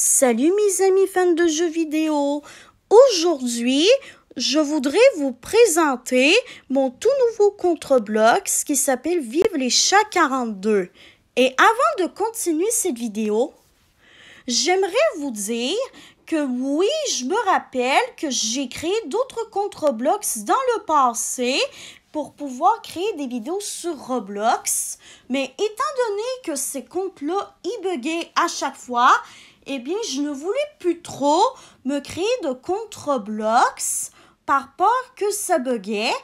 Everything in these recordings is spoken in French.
Salut mes amis fans de jeux vidéo. Aujourd'hui, je voudrais vous présenter mon tout nouveau contre-bloc qui s'appelle Vive les chats 42. Et avant de continuer cette vidéo, j'aimerais vous dire que oui, je me rappelle que j'ai créé d'autres contre blocks dans le passé pour pouvoir créer des vidéos sur Roblox. Mais étant donné que ces comptes-là y buggaient à chaque fois, eh bien, je ne voulais plus trop me créer de contre blocks par peur que ça buguait,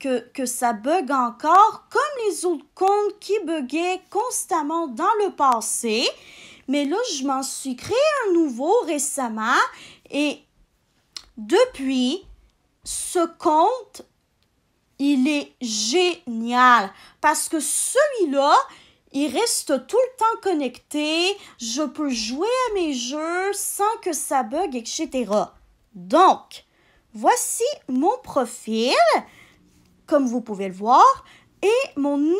que, que ça bug encore, comme les autres comptes qui buguaient constamment dans le passé. Mais là, je m'en suis créé un nouveau récemment et depuis, ce compte, il est génial parce que celui-là, il reste tout le temps connecté, je peux jouer à mes jeux sans que ça bug, etc. Donc, voici mon profil, comme vous pouvez le voir, et mon nouveau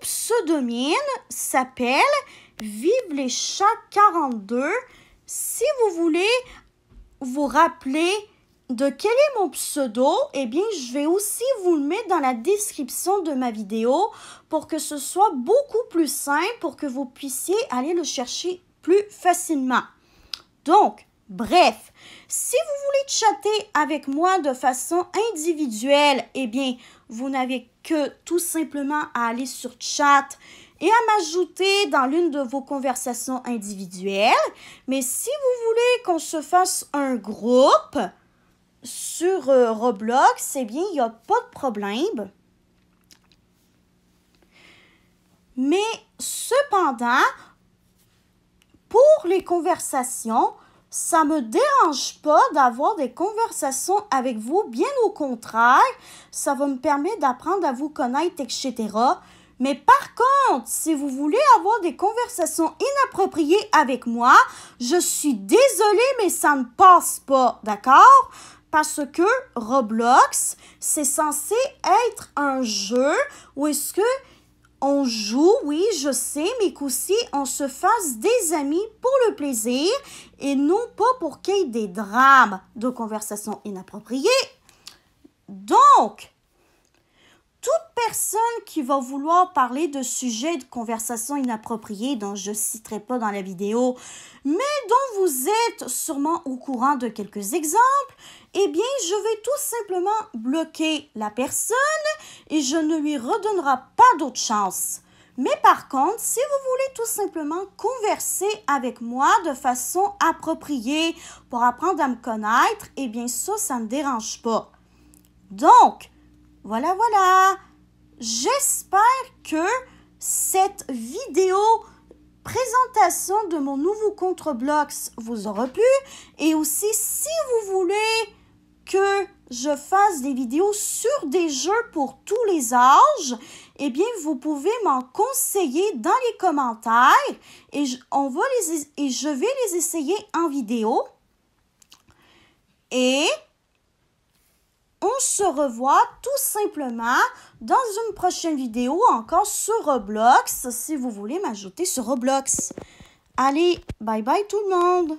pseudomine s'appelle Vive les chats 42. Si vous voulez vous rappeler de quel est mon pseudo, eh bien, je vais aussi vous le mettre dans la description de ma vidéo pour que ce soit beaucoup plus simple, pour que vous puissiez aller le chercher plus facilement. Donc, bref, si vous voulez chatter avec moi de façon individuelle, eh bien, vous n'avez que tout simplement à aller sur chat et à m'ajouter dans l'une de vos conversations individuelles. Mais si vous voulez qu'on se fasse un groupe, sur euh, Roblox, eh bien, il n'y a pas de problème. Mais cependant, pour les conversations, ça me dérange pas d'avoir des conversations avec vous. Bien au contraire, ça va me permettre d'apprendre à vous connaître, etc. Mais par contre, si vous voulez avoir des conversations inappropriées avec moi, je suis désolée, mais ça ne passe pas, d'accord? Parce que Roblox, c'est censé être un jeu où est-ce que on joue, oui, je sais, mais qu'aussi on se fasse des amis pour le plaisir et non pas pour qu'il y ait des drames de conversations inappropriées. Donc, personne qui va vouloir parler de sujets de conversation inappropriés dont je ne citerai pas dans la vidéo, mais dont vous êtes sûrement au courant de quelques exemples, eh bien, je vais tout simplement bloquer la personne et je ne lui redonnerai pas d'autre chance. Mais par contre, si vous voulez tout simplement converser avec moi de façon appropriée pour apprendre à me connaître, eh bien ça, ça ne me dérange pas. Donc, voilà, voilà. J'espère que cette vidéo présentation de mon nouveau contre vous aura plu et aussi si vous voulez que je fasse des vidéos sur des jeux pour tous les âges, eh bien, vous pouvez m'en conseiller dans les commentaires et on va les, et je vais les essayer en vidéo. Et se tout simplement dans une prochaine vidéo encore sur Roblox, si vous voulez m'ajouter sur Roblox. Allez, bye bye tout le monde